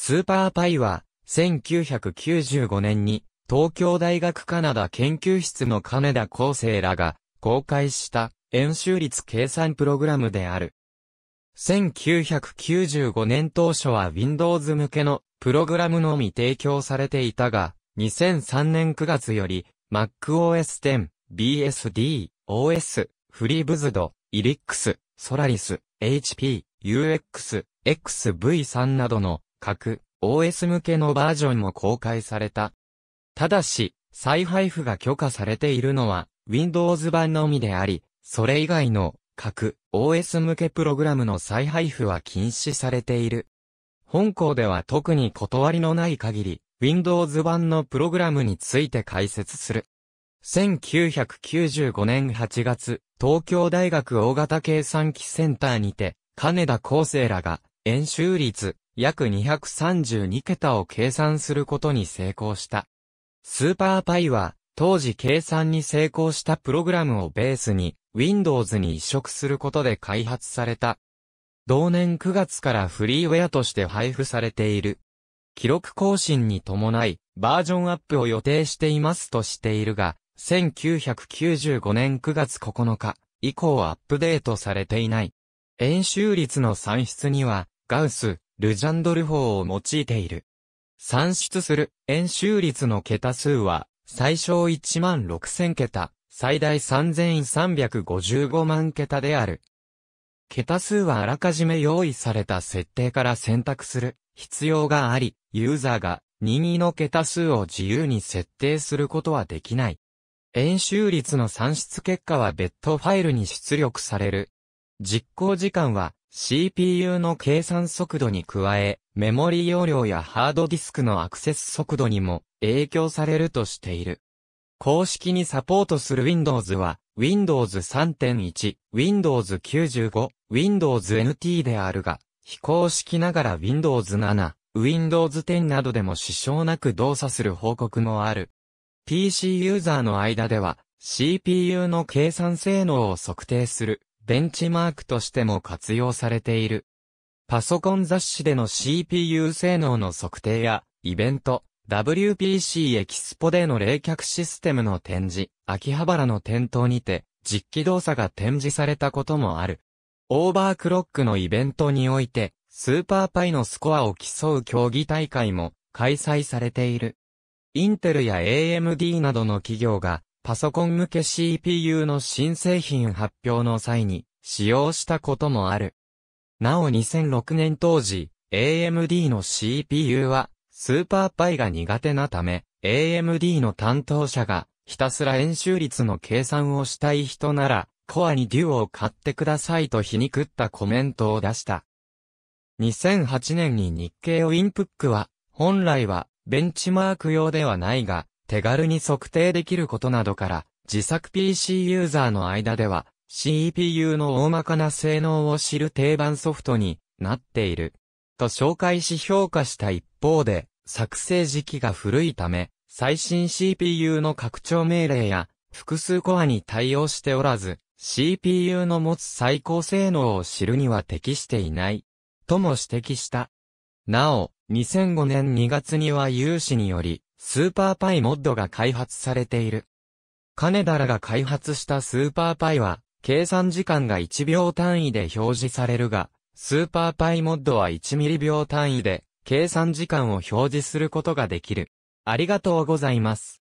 スーパーパイは、1995年に、東京大学カナダ研究室の金田厚生らが、公開した、演習率計算プログラムである。1995年当初は Windows 向けのプログラムのみ提供されていたが、2003年9月より MacOS 10、BSD、OS、FreeBSD、Elix、Solaris、HP、UX、XV3 などの各 OS 向けのバージョンも公開された。ただし、再配布が許可されているのは Windows 版のみであり、それ以外の各 OS 向けプログラムの再配布は禁止されている。本校では特に断りのない限り、Windows 版のプログラムについて解説する。1995年8月、東京大学大型計算機センターにて、金田厚生らが、演習率約232桁を計算することに成功した。スーパーパイは、当時計算に成功したプログラムをベースに、Windows に移植することで開発された。同年9月からフリーウェアとして配布されている。記録更新に伴い、バージョンアップを予定していますとしているが、1995年9月9日以降アップデートされていない。演習率の算出には、ガウス、ルジャンドル法を用いている。算出する円周率の桁数は、最小1万6000桁、最大3355万桁である。桁数はあらかじめ用意された設定から選択する必要があり、ユーザーが任意の桁数を自由に設定することはできない。演習率の算出結果は別途ファイルに出力される。実行時間は CPU の計算速度に加え、メモリ容量やハードディスクのアクセス速度にも影響されるとしている。公式にサポートする Windows は、Windows 3.1、Windows 95、Windows NT であるが、非公式ながら Windows 7、Windows 10などでも支障なく動作する報告もある。PC ユーザーの間では、CPU の計算性能を測定するベンチマークとしても活用されている。パソコン雑誌での CPU 性能の測定や、イベント、WPC エキスポでの冷却システムの展示、秋葉原の店頭にて、実機動作が展示されたこともある。オーバークロックのイベントにおいて、スーパーパイのスコアを競う競技大会も開催されている。インテルや AMD などの企業がパソコン向け CPU の新製品発表の際に使用したこともある。なお2006年当時、AMD の CPU はスーパーパイが苦手なため、AMD の担当者がひたすら演習率の計算をしたい人なら、コアにデュオを買ってくださいと皮肉ったコメントを出した。2008年に日経オインプックは、本来はベンチマーク用ではないが、手軽に測定できることなどから、自作 PC ユーザーの間では、CPU の大まかな性能を知る定番ソフトになっている。と紹介し評価した一方で、作成時期が古いため、最新 CPU の拡張命令や複数コアに対応しておらず、CPU の持つ最高性能を知るには適していない。とも指摘した。なお、2005年2月には有志により、スーパーパイモッドが開発されている。金田らが開発したスーパーパイは、計算時間が1秒単位で表示されるが、スーパーパイモッドは1ミリ秒単位で、計算時間を表示することができる。ありがとうございます。